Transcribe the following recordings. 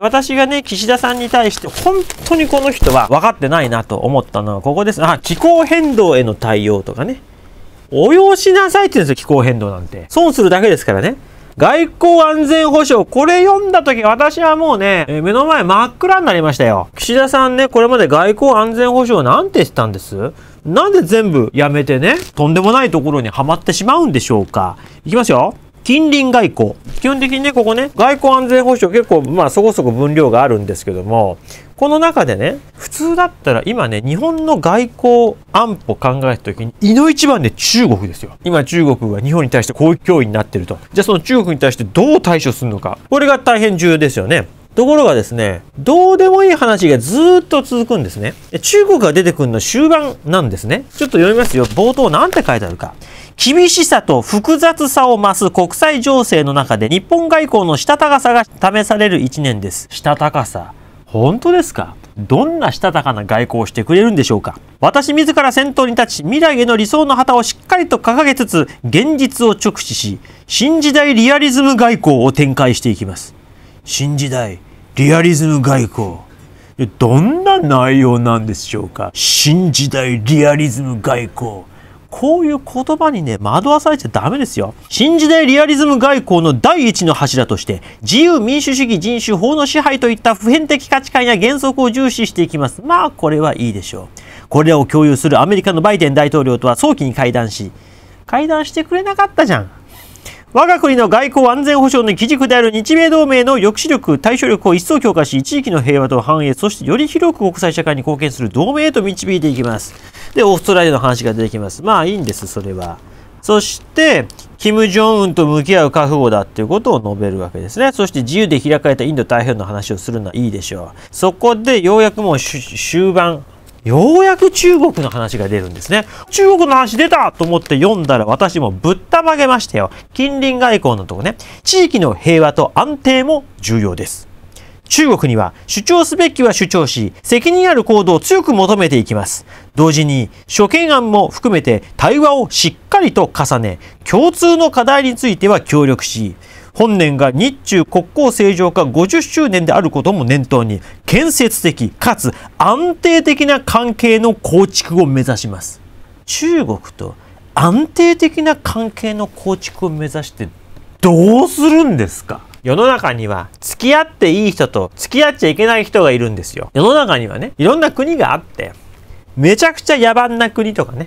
私がね、岸田さんに対して、本当にこの人は分かってないなと思ったのはここです。あ、気候変動への対応とかね。応用しなさいって言うんですよ、気候変動なんて。損するだけですからね。外交安全保障、これ読んだ時、私はもうね、え目の前真っ暗になりましたよ。岸田さんね、これまで外交安全保障なんて言ってたんですなんで全部やめてね、とんでもないところにはまってしまうんでしょうか。いきますよ。近隣外交基本的にねここね外交安全保障結構まあそこそこ分量があるんですけどもこの中でね普通だったら今ね日本の外交安保考えた時に胃の一番で中国ですよ今中国が日本に対して攻撃脅威になってるとじゃあその中国に対してどう対処するのかこれが大変重要ですよねところがですね、どうでもいい話がずっと続くんですね。中国が出てくるの終盤なんですね。ちょっと読みますよ。冒頭なんて書いてあるか。厳しさと複雑さを増す国際情勢の中で日本外交のしたたかさが試される一年です。したたかさ。本当ですかどんなしたたかな外交をしてくれるんでしょうか私自ら先頭に立ち、未来への理想の旗をしっかりと掲げつつ、現実を直視し、新時代リアリズム外交を展開していきます。新時代リアリズム外交どんな内容なんでしょうか新時代リアリズム外交こういう言葉にね、惑わされちゃダメですよ。新時代リアリズム外交の第一の柱として、自由民主主義人種法の支配といった普遍的価値観や原則を重視していきます。まあ、これはいいでしょう。これらを共有するアメリカのバイデン大統領とは早期に会談し、会談してくれなかったじゃん。我が国の外交安全保障の基軸である日米同盟の抑止力、対処力を一層強化し、地域の平和と繁栄、そしてより広く国際社会に貢献する同盟へと導いていきます。で、オーストラリアの話が出てきます。まあいいんです、それは。そして、キム・ジョンウンと向き合う覚悟だっていうことを述べるわけですね。そして自由で開かれたインド太平洋の話をするのはいいでしょう。そこでようやくもう終盤、ようやく中国の話が出るんですね。中国の話出たと思って読んだら私もぶったまげましたよ。近隣外交のとこね、地域の平和と安定も重要です。中国には主張すべきは主張し、責任ある行動を強く求めていきます。同時に、諸懸案も含めて対話をしっかりと重ね、共通の課題については協力し、本年が日中国交正常化50周年であることも念頭に建設的かつ安定的な関係の構築を目指します中国と安定的な関係の構築を目指してどうするんですか世の中には付き合っていい人と付き合っちゃいけない人がいるんですよ世の中にはねいろんな国があってめちゃくちゃ野蛮な国とかね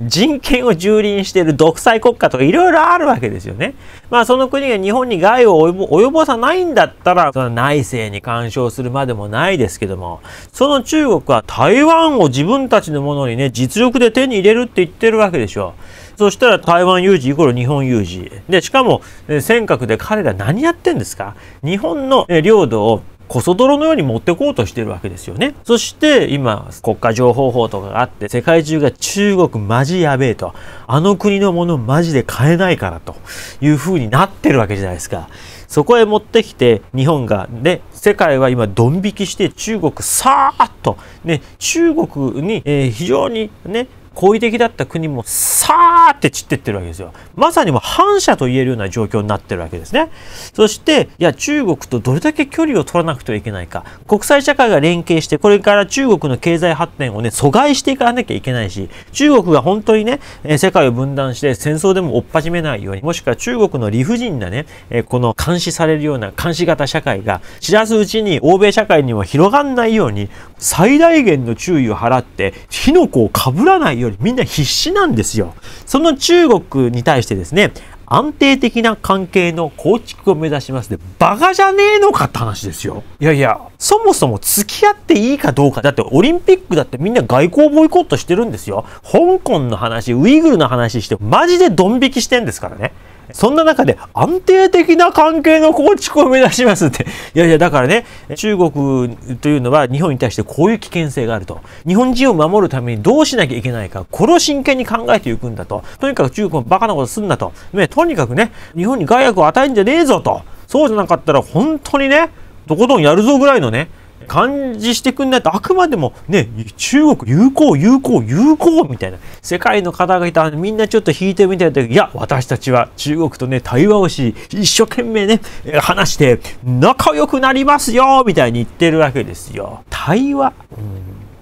人権を蹂躙している独裁国家とかいろいろあるわけですよね。まあその国が日本に害を及ぼさないんだったら、その内政に干渉するまでもないですけども、その中国は台湾を自分たちのものにね、実力で手に入れるって言ってるわけでしょ。そしたら台湾有事イコール日本有事。で、しかも、尖閣で彼ら何やってんですか日本の領土をこそ泥のように持ってこうとしてるわけですよね。そして今、国家情報法とかがあって、世界中が中国マジやべえと、あの国のものマジで買えないからという風になってるわけじゃないですか。そこへ持ってきて、日本が、ね、世界は今、ドン引きして、中国、さーっと、ね、中国に、えー、非常にね、好意的だった国も、さーって散ってってるわけですよ。まさにも反射と言えるような状況になってるわけですね。そして、いや、中国とどれだけ距離を取らなくてはいけないか。国際社会が連携して、これから中国の経済発展をね、阻害していかなきゃいけないし、中国が本当にね、世界を分断して戦争でも追っ始めないように、もしくは中国の理不尽なね、この監視されるような監視型社会が、知らずうちに欧米社会にも広がんないように、最大限の注意を払って、火の粉をかぶらないようにみんな必死なんですよ。そその中国に対してですね、安定的な関係の構築を目指しますで、バカじゃねえのかって話ですよ。いやいや、そもそも付き合っていいかどうか。だってオリンピックだってみんな外交ボイコットしてるんですよ。香港の話、ウイグルの話して、マジでドン引きしてんですからね。そんな中で安定的な関係の構築を目指しますって。いやいや、だからね、中国というのは日本に対してこういう危険性があると。日本人を守るためにどうしなきゃいけないか、これを真剣に考えていくんだと。とにかく中国もバカなことすんなと。ね、とにかくね、日本に害悪を与えるんじゃねえぞと。そうじゃなかったら本当にね、とことんやるぞぐらいのね、感じしてくんないとあくまでもね中国友好友好友好みたいな世界の方々みんなちょっと引いてみたいといや私たちは中国とね対話をし一生懸命ね話して仲良くなりますよみたいに言ってるわけですよ。対話、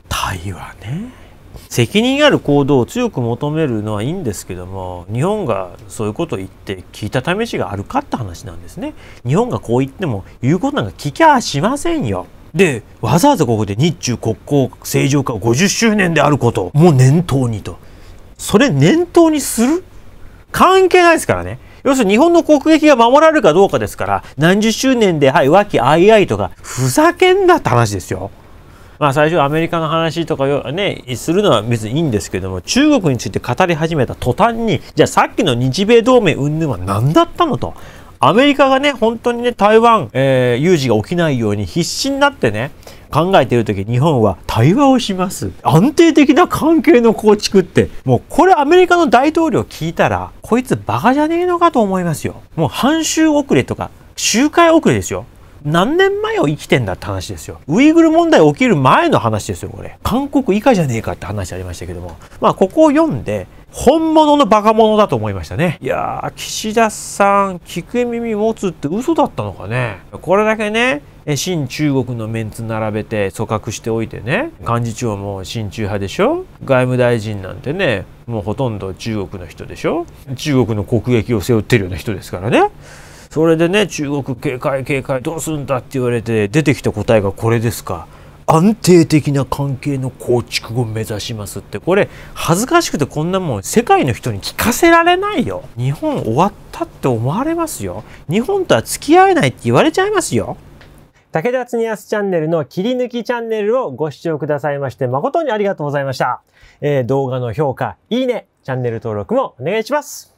対話ね。責任ある行動を強く求めるのはいいんですけども日本がそういうことを言って聞いた試しがあるかって話なんですね日本がこう言っても言うことなんか聞きゃしませんよでわざわざここで日中国交正常化50周年であることもう念頭にとそれ念頭にする関係ないですからね要するに日本の国益が守られるかどうかですから何十周年ではい和気あいあいとかふざけんなって話ですよ。まあ最初アメリカの話とかね、するのは別にいいんですけども、中国について語り始めた途端に、じゃあさっきの日米同盟云々は何だったのと。アメリカがね、本当にね、台湾、えー、有事が起きないように必死になってね、考えてる時日本は対話をします安定的な関係の構築ってもうこれアメリカの大統領聞いたらこいつバカじゃねえのかと思いますよもう半周遅れとか周回遅れですよ何年前を生きてんだって話ですよ。ウイグル問題起きる前の話ですよ、これ。韓国以下じゃねえかって話ありましたけども。まあ、ここを読んで、本物のバカ者だと思いましたね。いやー、岸田さん、聞く耳持つって嘘だったのかね。これだけね、新中国のメンツ並べて組閣しておいてね、幹事長も親中派でしょ外務大臣なんてね、もうほとんど中国の人でしょ中国の国益を背負ってるような人ですからね。それでね中国警戒警戒どうすんだって言われて出てきた答えがこれですか。安定的な関係の構築を目指しますってこれ恥ずかしくてこんなもん世界の人に聞かせられないよ日本終わったって思われますよ日本とは付き合えないって言われちゃいますよ武田恒すチャンネルの切り抜きチャンネルをご視聴くださいまして誠にありがとうございました、えー、動画の評価いいねチャンネル登録もお願いします